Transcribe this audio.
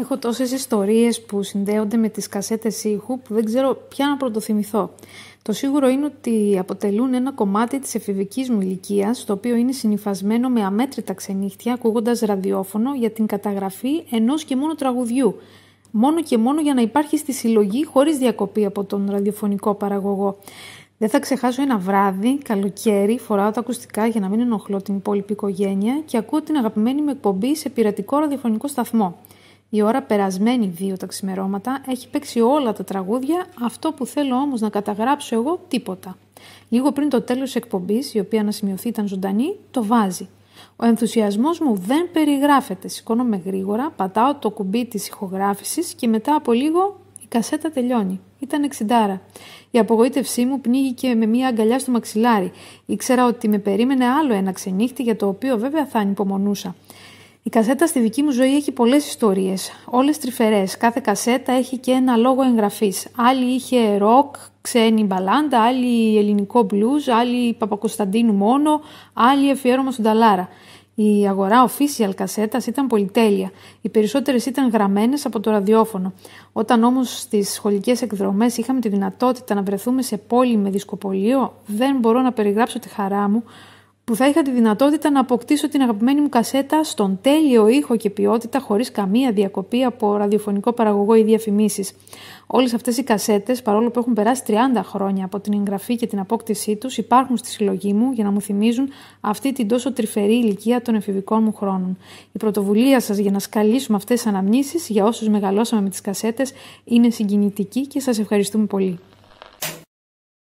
Έχω τόσες ιστορίες που συνδέονται με τις κασέτες ήχου που δεν ξέρω πια να πρωτοθυμηθώ. Το σίγουρο είναι ότι αποτελούν ένα κομμάτι της εφηβικής μου ηλικίας, το οποίο είναι συνηθισμένο με αμέτρητα ξενύχτια, ακούγοντας ραδιόφωνο για την καταγραφή ενός και μόνο τραγουδιού, μόνο και μόνο για να υπάρχει στη συλλογή χωρίς διακοπή από τον ραδιοφωνικό παραγωγό. Δεν θα ξεχάσω ένα βράδυ, καλοκαίρι, φοράω τα ακουστικά για να μην ενοχλώ την υπόλοιπη οικογένεια και ακούω την αγαπημένη μου εκπομπή σε πειρατικό ραδιοφωνικό σταθμό. Η ώρα περασμένη δύο τα ξημερώματα έχει παίξει όλα τα τραγούδια, αυτό που θέλω όμως να καταγράψω εγώ τίποτα. Λίγο πριν το τέλος εκπομπή, εκπομπής, η οποία να σημειωθεί ήταν ζωντανή, το βάζει. Ο ενθουσιασμός μου δεν περιγράφεται, σηκώνομαι γρήγορα, πατάω το κουμπί της ηχογράφησης και μετά από λίγο η κασέτα τελειώνει. Ήταν εξιντάρα. Η απογοήτευσή μου πνίγηκε με μία αγκαλιά στο μαξιλάρι. Ήξερα ότι με περίμενε άλλο ένα ξενύχτη για το οποίο βέβαια θα ανυπομονούσα. Η κασέτα στη δική μου ζωή έχει πολλές ιστορίες, όλες τρυφερές. Κάθε κασέτα έχει και ένα λόγο εγγραφής. Άλλη είχε ροκ, ξένη μπαλάντα, άλλη ελληνικό μπλουζ, άλλη Παπακοσταντίνου μόνο, άλλη αφιέρωμα στον Ταλάρα. Η αγορά official κασέτας ήταν πολυτέλεια. Οι περισσότερες ήταν γραμμένες από το ραδιόφωνο. Όταν όμως στις σχολικές εκδρομές είχαμε τη δυνατότητα να βρεθούμε σε πόλη με δισκοπολείο, δεν μπορώ να περιγράψω τη χαρά μου που θα είχα τη δυνατότητα να αποκτήσω την αγαπημένη μου κασέτα στον τέλειο ήχο και ποιότητα χωρίς καμία διακοπή από ραδιοφωνικό παραγωγό ή διαφημίσεις. Όλες αυτές οι κασέτες, παρόλο που έχουν περάσει 30 χρόνια από την εγγραφή και την απόκτησή τους, υπάρχουν στη συλλογή μου για να μου θυμίζουν αυτή την τόσο τρυφερή ηλικία των εφηβικών μου χρόνων. Η πρωτοβουλία σας για να σκαλίσουμε αυτές τις αναμνήσεις για όσους μεγαλώσαμε με τις κασέτες, είναι συγκινητική και σας ευχαριστούμε πολύ.